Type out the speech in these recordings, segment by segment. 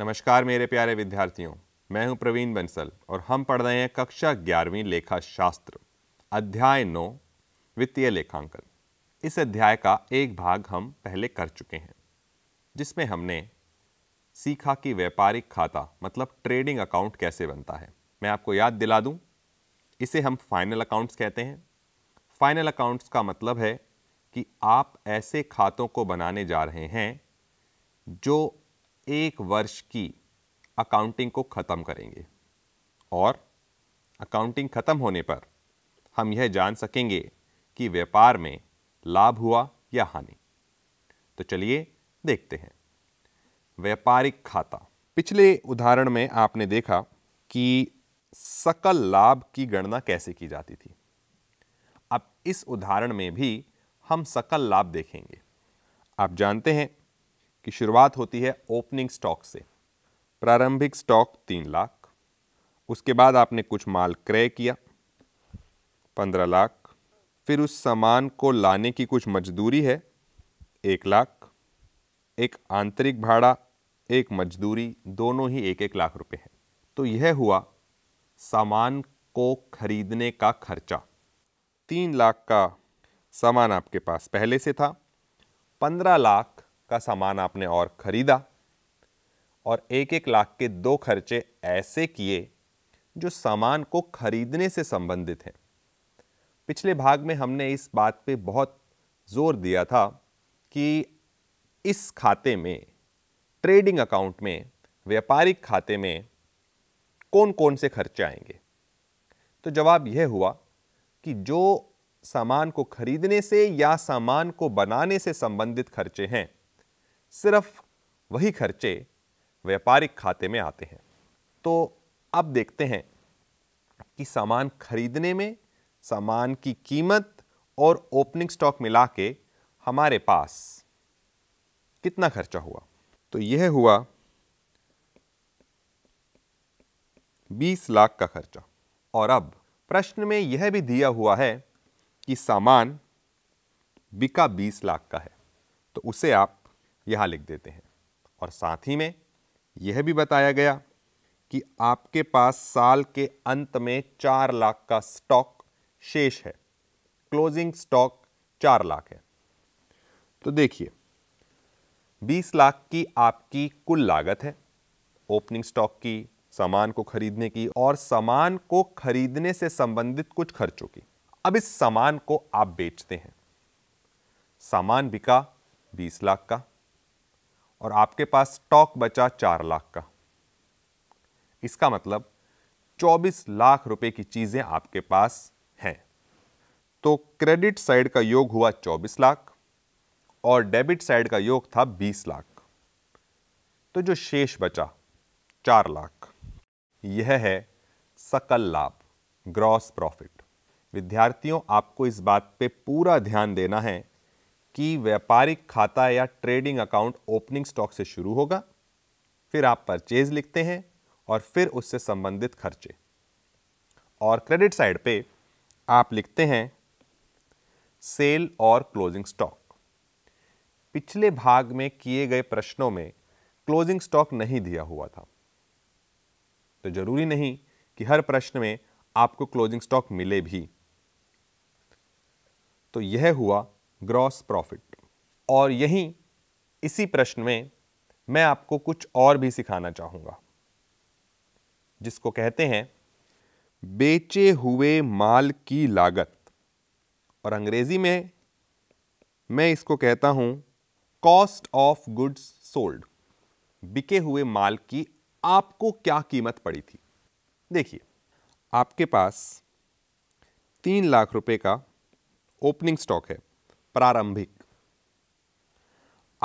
नमस्कार मेरे प्यारे विद्यार्थियों मैं हूं प्रवीण बंसल और हम पढ़ रहे हैं कक्षा ग्यारहवीं लेखा शास्त्र अध्याय नौ वित्तीय लेखांकन इस अध्याय का एक भाग हम पहले कर चुके हैं जिसमें हमने सीखा कि व्यापारिक खाता मतलब ट्रेडिंग अकाउंट कैसे बनता है मैं आपको याद दिला दूं इसे हम फाइनल अकाउंट्स कहते हैं फाइनल अकाउंट्स का मतलब है कि आप ऐसे खातों को बनाने जा रहे हैं जो एक वर्ष की अकाउंटिंग को ख़त्म करेंगे और अकाउंटिंग ख़त्म होने पर हम यह जान सकेंगे कि व्यापार में लाभ हुआ या हानि तो चलिए देखते हैं व्यापारिक खाता पिछले उदाहरण में आपने देखा कि सकल लाभ की गणना कैसे की जाती थी अब इस उदाहरण में भी हम सकल लाभ देखेंगे आप जानते हैं की शुरुआत होती है ओपनिंग स्टॉक से प्रारंभिक स्टॉक तीन लाख उसके बाद आपने कुछ माल क्रय किया पंद्रह लाख फिर उस सामान को लाने की कुछ मजदूरी है एक लाख एक आंतरिक भाड़ा एक मजदूरी दोनों ही एक एक लाख रुपए है तो यह हुआ सामान को खरीदने का खर्चा तीन लाख का सामान आपके पास पहले से था पंद्रह लाख का सामान आपने और ख़रीदा और एक एक लाख के दो खर्चे ऐसे किए जो सामान को खरीदने से संबंधित हैं पिछले भाग में हमने इस बात पे बहुत ज़ोर दिया था कि इस खाते में ट्रेडिंग अकाउंट में व्यापारिक खाते में कौन कौन से खर्चे आएंगे तो जवाब यह हुआ कि जो सामान को खरीदने से या सामान को बनाने से संबंधित खर्चे हैं सिर्फ वही खर्चे व्यापारिक खाते में आते हैं तो अब देखते हैं कि सामान खरीदने में सामान की कीमत और ओपनिंग स्टॉक मिला के हमारे पास कितना खर्चा हुआ तो यह हुआ बीस लाख का खर्चा और अब प्रश्न में यह भी दिया हुआ है कि सामान बिका बीस लाख का है तो उसे आप यहाँ लिख देते हैं और साथ ही में यह भी बताया गया कि आपके पास साल के अंत में चार लाख का स्टॉक शेष है क्लोजिंग स्टॉक चार लाख है तो देखिए बीस लाख की आपकी कुल लागत है ओपनिंग स्टॉक की सामान को खरीदने की और सामान को खरीदने से संबंधित कुछ खर्चों की अब इस सामान को आप बेचते हैं सामान बिका बीस लाख का और आपके पास स्टॉक बचा चार लाख का इसका मतलब 24 लाख रुपए की चीजें आपके पास हैं तो क्रेडिट साइड का योग हुआ 24 लाख और डेबिट साइड का योग था 20 लाख तो जो शेष बचा चार लाख यह है सकल लाभ ग्रॉस प्रॉफिट विद्यार्थियों आपको इस बात पे पूरा ध्यान देना है कि व्यापारिक खाता या ट्रेडिंग अकाउंट ओपनिंग स्टॉक से शुरू होगा फिर आप परचेज लिखते हैं और फिर उससे संबंधित खर्चे और क्रेडिट साइड पे आप लिखते हैं सेल और क्लोजिंग स्टॉक पिछले भाग में किए गए प्रश्नों में क्लोजिंग स्टॉक नहीं दिया हुआ था तो जरूरी नहीं कि हर प्रश्न में आपको क्लोजिंग स्टॉक मिले भी तो यह हुआ ग्रॉस प्रॉफिट और यहीं इसी प्रश्न में मैं आपको कुछ और भी सिखाना चाहूंगा जिसको कहते हैं बेचे हुए माल की लागत और अंग्रेज़ी में मैं इसको कहता हूं कॉस्ट ऑफ गुड्स सोल्ड बिके हुए माल की आपको क्या कीमत पड़ी थी देखिए आपके पास तीन लाख रुपए का ओपनिंग स्टॉक है प्रारंभिक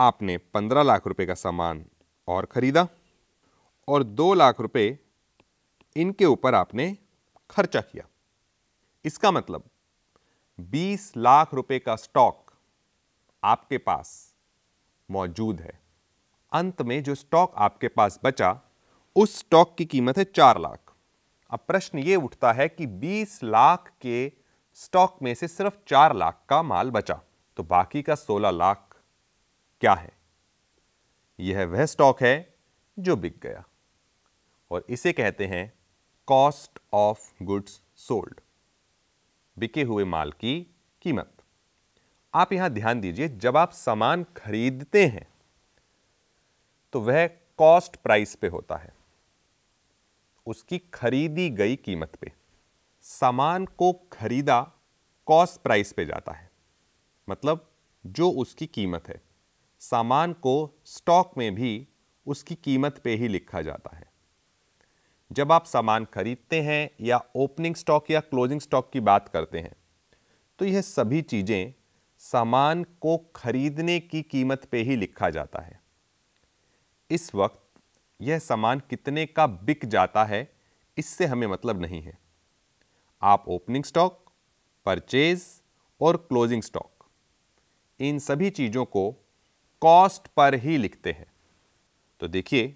आपने पंद्रह लाख रुपए का सामान और खरीदा और दो लाख रुपए इनके ऊपर आपने खर्चा किया इसका मतलब बीस लाख रुपए का स्टॉक आपके पास मौजूद है अंत में जो स्टॉक आपके पास बचा उस स्टॉक की कीमत है चार लाख अब प्रश्न ये उठता है कि बीस लाख के स्टॉक में से सिर्फ चार लाख का माल बचा तो बाकी का 16 लाख क्या है यह वह स्टॉक है जो बिक गया और इसे कहते हैं कॉस्ट ऑफ गुड्स सोल्ड बिके हुए माल की कीमत आप यहां ध्यान दीजिए जब आप सामान खरीदते हैं तो वह कॉस्ट प्राइस पे होता है उसकी खरीदी गई कीमत पे सामान को खरीदा कॉस्ट प्राइस पे जाता है मतलब जो उसकी कीमत है सामान को स्टॉक में भी उसकी कीमत पे ही लिखा जाता है जब आप सामान खरीदते हैं या ओपनिंग स्टॉक या क्लोजिंग स्टॉक की बात करते हैं तो यह सभी चीज़ें सामान को खरीदने की कीमत पे ही लिखा जाता है इस वक्त यह सामान कितने का बिक जाता है इससे हमें मतलब नहीं है आप ओपनिंग स्टॉक परचेज और क्लोजिंग स्टॉक इन सभी चीज़ों को कॉस्ट पर ही लिखते हैं तो देखिए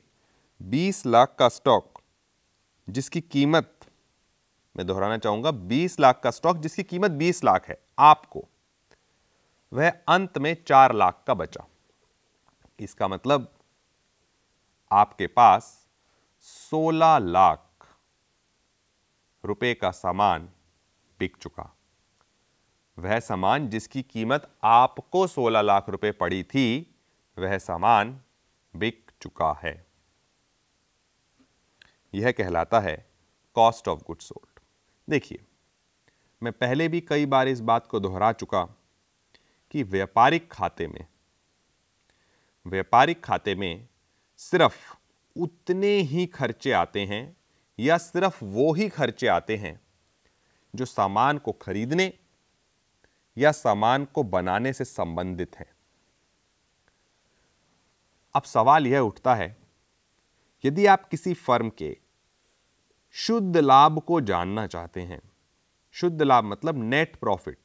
20 लाख का स्टॉक जिसकी कीमत मैं दोहराना चाहूंगा 20 लाख का स्टॉक जिसकी कीमत 20 लाख है आपको वह अंत में 4 लाख का बचा इसका मतलब आपके पास 16 लाख रुपए का सामान बिक चुका वह सामान जिसकी कीमत आपको 16 लाख रुपए पड़ी थी वह सामान बिक चुका है यह कहलाता है कॉस्ट ऑफ गुड सोल्ड देखिए मैं पहले भी कई बार इस बात को दोहरा चुका कि व्यापारिक खाते में व्यापारिक खाते में सिर्फ उतने ही खर्चे आते हैं या सिर्फ वो ही खर्चे आते हैं जो सामान को खरीदने या सामान को बनाने से संबंधित है अब सवाल यह उठता है यदि आप किसी फर्म के शुद्ध लाभ को जानना चाहते हैं शुद्ध लाभ मतलब नेट प्रॉफिट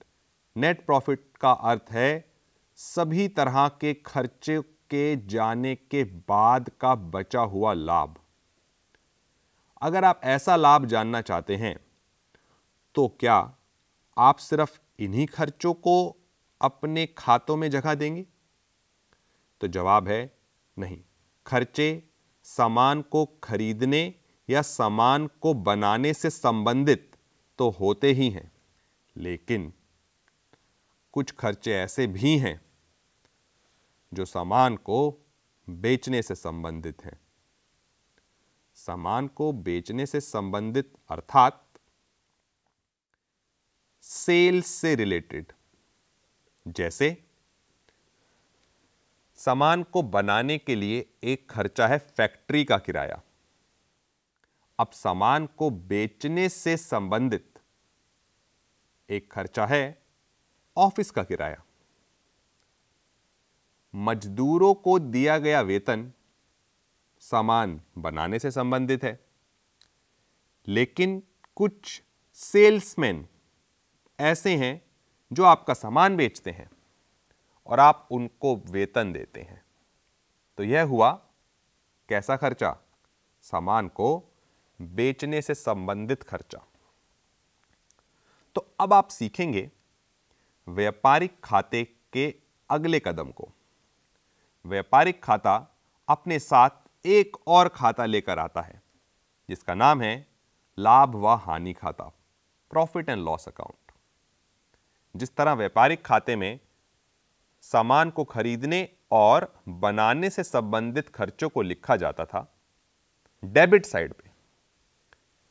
नेट प्रॉफिट का अर्थ है सभी तरह के खर्चे के जाने के बाद का बचा हुआ लाभ अगर आप ऐसा लाभ जानना चाहते हैं तो क्या आप सिर्फ इन्हीं खर्चों को अपने खातों में जगह देंगे तो जवाब है नहीं खर्चे सामान को खरीदने या सामान को बनाने से संबंधित तो होते ही हैं लेकिन कुछ खर्चे ऐसे भी हैं जो सामान को बेचने से संबंधित हैं सामान को बेचने से संबंधित अर्थात सेल्स से रिलेटेड जैसे सामान को बनाने के लिए एक खर्चा है फैक्ट्री का किराया अब सामान को बेचने से संबंधित एक खर्चा है ऑफिस का किराया मजदूरों को दिया गया वेतन सामान बनाने से संबंधित है लेकिन कुछ सेल्समैन ऐसे हैं जो आपका सामान बेचते हैं और आप उनको वेतन देते हैं तो यह हुआ कैसा खर्चा सामान को बेचने से संबंधित खर्चा तो अब आप सीखेंगे व्यापारिक खाते के अगले कदम को व्यापारिक खाता अपने साथ एक और खाता लेकर आता है जिसका नाम है लाभ व हानि खाता प्रॉफिट एंड लॉस अकाउंट जिस तरह व्यापारिक खाते में सामान को खरीदने और बनाने से संबंधित खर्चों को लिखा जाता था डेबिट साइड पे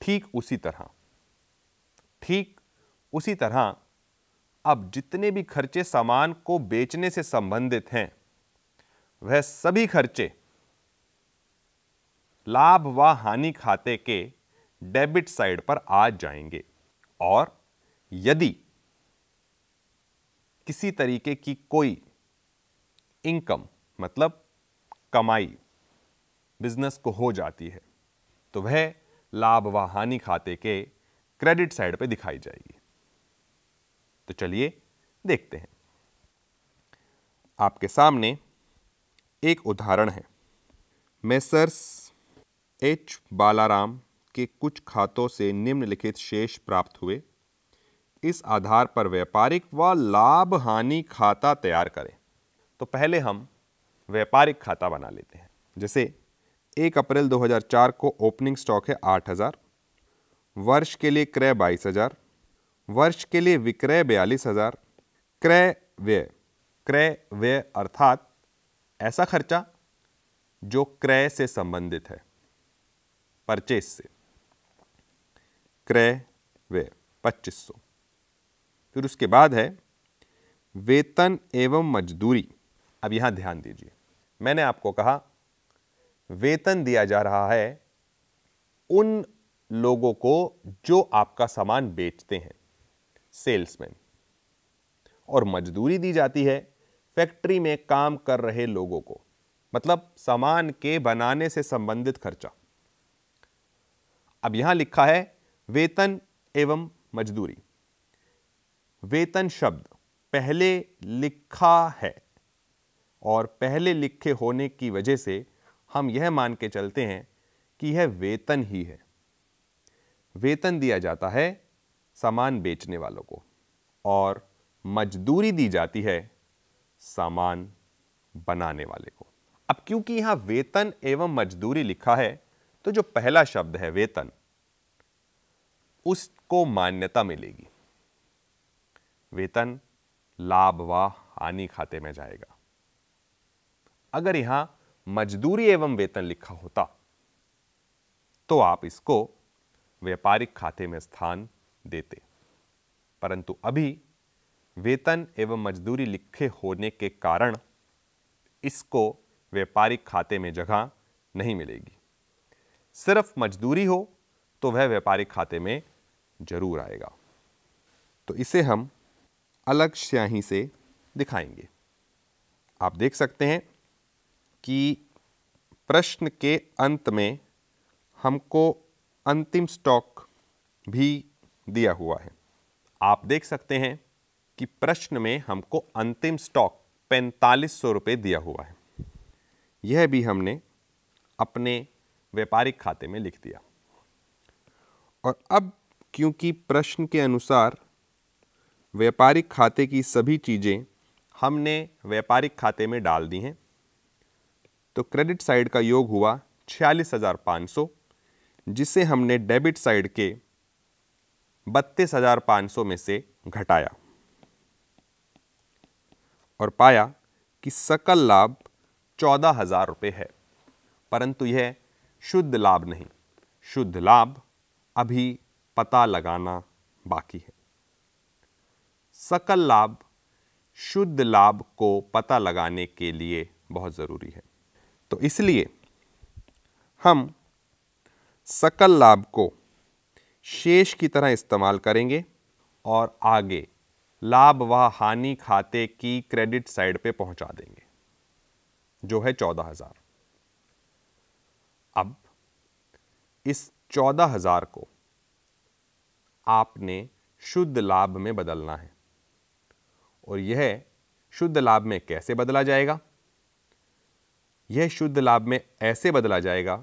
ठीक उसी तरह ठीक उसी तरह अब जितने भी खर्चे सामान को बेचने से संबंधित हैं वह सभी खर्चे लाभ व हानि खाते के डेबिट साइड पर आ जाएंगे और यदि किसी तरीके की कोई इनकम मतलब कमाई बिजनेस को हो जाती है तो वह लाभ व हानि खाते के क्रेडिट साइड पे दिखाई जाएगी तो चलिए देखते हैं आपके सामने एक उदाहरण है मेसर्स एच बालाराम के कुछ खातों से निम्नलिखित शेष प्राप्त हुए इस आधार पर व्यापारिक व लाभ हानि खाता तैयार करें तो पहले हम व्यापारिक खाता बना लेते हैं जैसे एक अप्रैल 2004 को ओपनिंग स्टॉक है 8000 वर्ष के लिए क्रय 22000 वर्ष के लिए विक्रय 42000 क्रय व्यय क्रय व्यय अर्थात ऐसा खर्चा जो क्रय से संबंधित है परचेस से क्रय व्यय पच्चीस सौ फिर उसके बाद है वेतन एवं मजदूरी अब यहां ध्यान दीजिए मैंने आपको कहा वेतन दिया जा रहा है उन लोगों को जो आपका सामान बेचते हैं सेल्समैन और मजदूरी दी जाती है फैक्ट्री में काम कर रहे लोगों को मतलब सामान के बनाने से संबंधित खर्चा अब यहां लिखा है वेतन एवं मजदूरी वेतन शब्द पहले लिखा है और पहले लिखे होने की वजह से हम यह मान के चलते हैं कि यह वेतन ही है वेतन दिया जाता है सामान बेचने वालों को और मजदूरी दी जाती है सामान बनाने वाले को अब क्योंकि यहां वेतन एवं मजदूरी लिखा है तो जो पहला शब्द है वेतन उसको मान्यता मिलेगी वेतन लाभ व हानि खाते में जाएगा अगर यहां मजदूरी एवं वेतन लिखा होता तो आप इसको व्यापारिक खाते में स्थान देते परंतु अभी वेतन एवं मजदूरी लिखे होने के कारण इसको व्यापारिक खाते में जगह नहीं मिलेगी सिर्फ मजदूरी हो तो वह व्यापारिक खाते में जरूर आएगा तो इसे हम अलग स्याही से दिखाएंगे आप देख सकते हैं कि प्रश्न के अंत में हमको अंतिम स्टॉक भी दिया हुआ है आप देख सकते हैं कि प्रश्न में हमको अंतिम स्टॉक पैंतालीस सौ रुपये दिया हुआ है यह भी हमने अपने व्यापारिक खाते में लिख दिया और अब क्योंकि प्रश्न के अनुसार व्यापारिक खाते की सभी चीज़ें हमने व्यापारिक खाते में डाल दी हैं तो क्रेडिट साइड का योग हुआ छियालीस हज़ार पाँच सौ जिसे हमने डेबिट साइड के बत्तीस हज़ार पाँच सौ में से घटाया और पाया कि सकल लाभ चौदह हज़ार रुपये है परंतु यह शुद्ध लाभ नहीं शुद्ध लाभ अभी पता लगाना बाकी है सकल लाभ शुद्ध लाभ को पता लगाने के लिए बहुत ज़रूरी है तो इसलिए हम सकल लाभ को शेष की तरह इस्तेमाल करेंगे और आगे लाभ व हानि खाते की क्रेडिट साइड पे पहुंचा देंगे जो है चौदह हजार अब इस चौदह हजार को आपने शुद्ध लाभ में बदलना है और यह शुद्ध लाभ में कैसे बदला जाएगा यह शुद्ध लाभ में ऐसे बदला जाएगा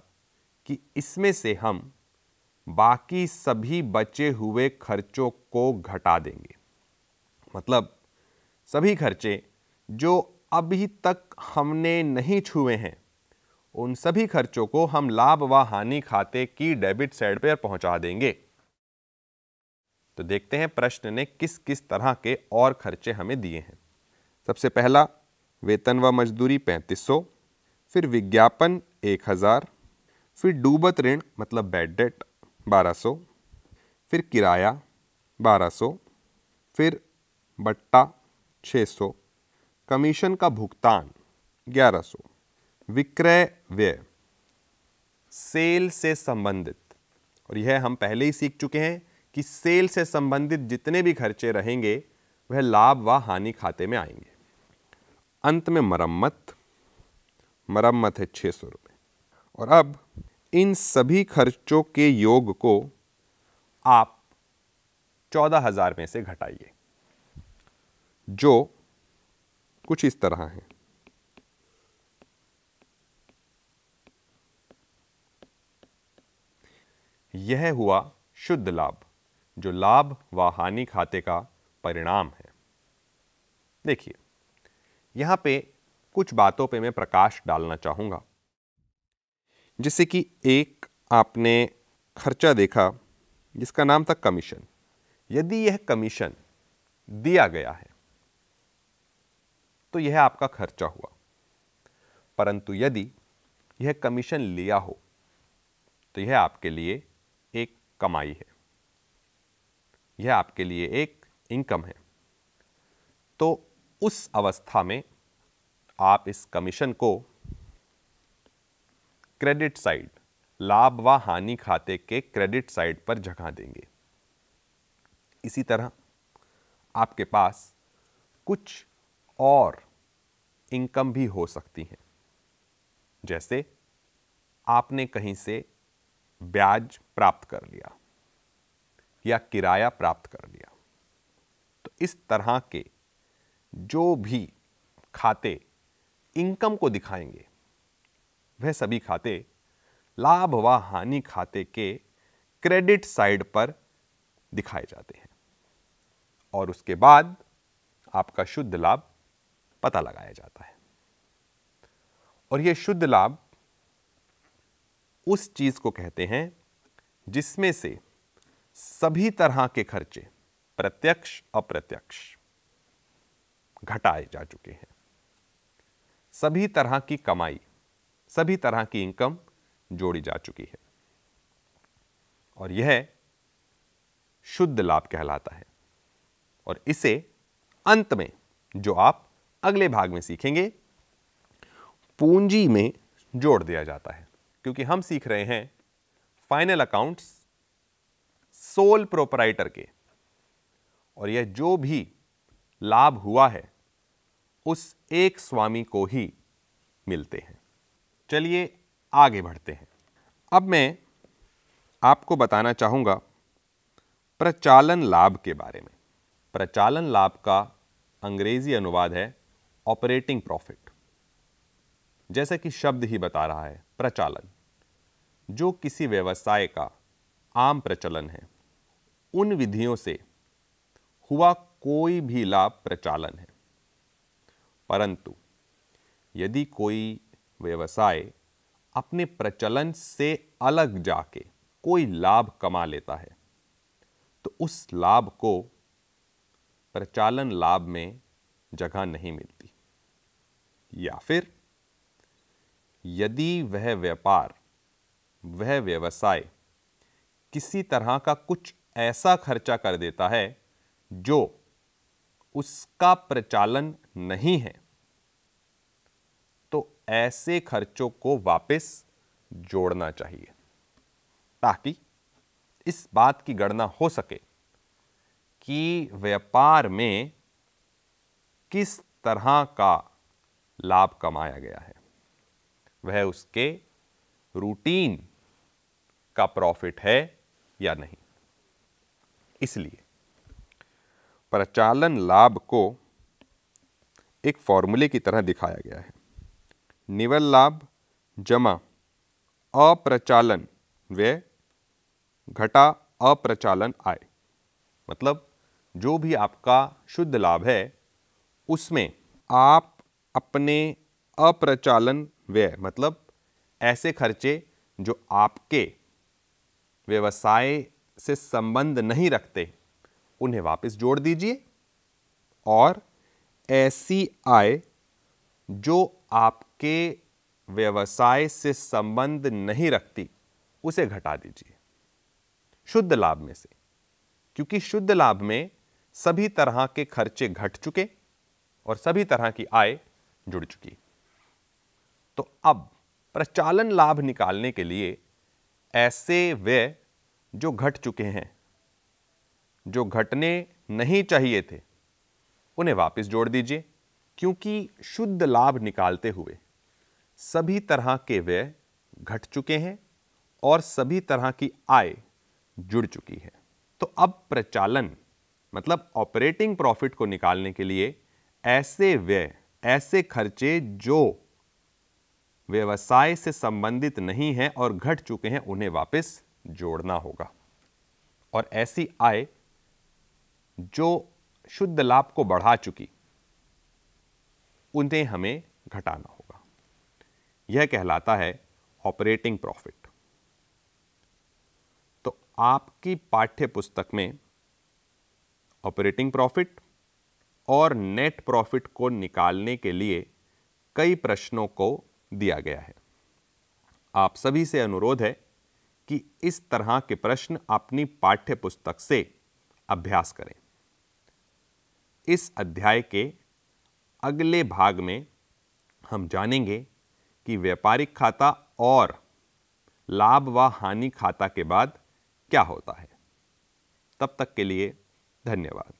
कि इसमें से हम बाकी सभी बचे हुए खर्चों को घटा देंगे मतलब सभी खर्चे जो अभी तक हमने नहीं छुए हैं उन सभी खर्चों को हम लाभ व हानि खाते की डेबिट साइड पर पहुंचा देंगे तो देखते हैं प्रश्न ने किस किस तरह के और खर्चे हमें दिए हैं सबसे पहला वेतन व मजदूरी पैंतीस सौ फिर विज्ञापन एक हज़ार फिर डूबत ऋण मतलब बैड डेट बारह सौ फिर किराया बारह सौ फिर बट्टा छः सौ कमीशन का भुगतान ग्यारह सौ विक्रय व्यय सेल से संबंधित और यह हम पहले ही सीख चुके हैं कि सेल से संबंधित जितने भी खर्चे रहेंगे वह लाभ व हानि खाते में आएंगे अंत में मरम्मत मरम्मत है छः सौ रुपये और अब इन सभी खर्चों के योग को आप चौदह हज़ार में से घटाइए जो कुछ इस तरह है यह हुआ शुद्ध लाभ जो लाभ व हानि खाते का परिणाम है देखिए यहां पे कुछ बातों पे मैं प्रकाश डालना चाहूंगा जैसे कि एक आपने खर्चा देखा जिसका नाम था कमीशन यदि यह कमीशन दिया गया है तो यह आपका खर्चा हुआ परंतु यदि यह कमीशन लिया हो तो यह आपके लिए एक कमाई है यह आपके लिए एक इनकम है तो उस अवस्था में आप इस कमीशन को क्रेडिट साइड लाभ व हानि खाते के क्रेडिट साइड पर जगह देंगे इसी तरह आपके पास कुछ और इनकम भी हो सकती हैं जैसे आपने कहीं से ब्याज प्राप्त कर लिया या किराया प्राप्त कर लिया तो इस तरह के जो भी खाते इनकम को दिखाएंगे वह सभी खाते लाभ व हानि खाते के क्रेडिट साइड पर दिखाए जाते हैं और उसके बाद आपका शुद्ध लाभ पता लगाया जाता है और यह शुद्ध लाभ उस चीज को कहते हैं जिसमें से सभी तरह के खर्चे प्रत्यक्ष अप्रत्यक्ष घटाए जा चुके हैं सभी तरह की कमाई सभी तरह की इनकम जोड़ी जा चुकी है और यह शुद्ध लाभ कहलाता है और इसे अंत में जो आप अगले भाग में सीखेंगे पूंजी में जोड़ दिया जाता है क्योंकि हम सीख रहे हैं फाइनल अकाउंट्स सोल प्रोपराइटर के और यह जो भी लाभ हुआ है उस एक स्वामी को ही मिलते हैं चलिए आगे बढ़ते हैं अब मैं आपको बताना चाहूँगा प्रचालन लाभ के बारे में प्रचालन लाभ का अंग्रेजी अनुवाद है ऑपरेटिंग प्रॉफिट जैसे कि शब्द ही बता रहा है प्रचालन जो किसी व्यवसाय का आम प्रचलन है उन विधियों से हुआ कोई भी लाभ प्रचालन है परंतु यदि कोई व्यवसाय अपने प्रचलन से अलग जाके कोई लाभ कमा लेता है तो उस लाभ को प्रचालन लाभ में जगह नहीं मिलती या फिर यदि वह व्यापार वह व्यवसाय किसी तरह का कुछ ऐसा खर्चा कर देता है जो उसका प्रचालन नहीं है तो ऐसे खर्चों को वापस जोड़ना चाहिए ताकि इस बात की गणना हो सके कि व्यापार में किस तरह का लाभ कमाया गया है वह उसके रूटीन का प्रॉफिट है या नहीं इसलिए प्रचालन लाभ को एक फॉर्मूले की तरह दिखाया गया है निवल लाभ जमा अप्रचालन व्यय घटा अप्रचालन आय मतलब जो भी आपका शुद्ध लाभ है उसमें आप अपने अप्रचालन व्यय मतलब ऐसे खर्चे जो आपके व्यवसाय से संबंध नहीं रखते उन्हें वापस जोड़ दीजिए और ऐसी आय जो आपके व्यवसाय से संबंध नहीं रखती उसे घटा दीजिए शुद्ध लाभ में से क्योंकि शुद्ध लाभ में सभी तरह के खर्चे घट चुके और सभी तरह की आय जुड़ चुकी तो अब प्रचालन लाभ निकालने के लिए ऐसे व्यय जो घट चुके हैं जो घटने नहीं चाहिए थे उन्हें वापस जोड़ दीजिए क्योंकि शुद्ध लाभ निकालते हुए सभी तरह के व्यय घट चुके हैं और सभी तरह की आय जुड़ चुकी है तो अब प्रचालन मतलब ऑपरेटिंग प्रॉफिट को निकालने के लिए ऐसे व्यय ऐसे खर्चे जो व्यवसाय से संबंधित नहीं हैं और घट चुके हैं उन्हें वापस जोड़ना होगा और ऐसी आय जो शुद्ध लाभ को बढ़ा चुकी उन्हें हमें घटाना होगा यह कहलाता है ऑपरेटिंग प्रॉफिट तो आपकी पाठ्य पुस्तक में ऑपरेटिंग प्रॉफिट और नेट प्रॉफिट को निकालने के लिए कई प्रश्नों को दिया गया है आप सभी से अनुरोध है कि इस तरह के प्रश्न अपनी पाठ्य पुस्तक से अभ्यास करें इस अध्याय के अगले भाग में हम जानेंगे कि व्यापारिक खाता और लाभ व हानि खाता के बाद क्या होता है तब तक के लिए धन्यवाद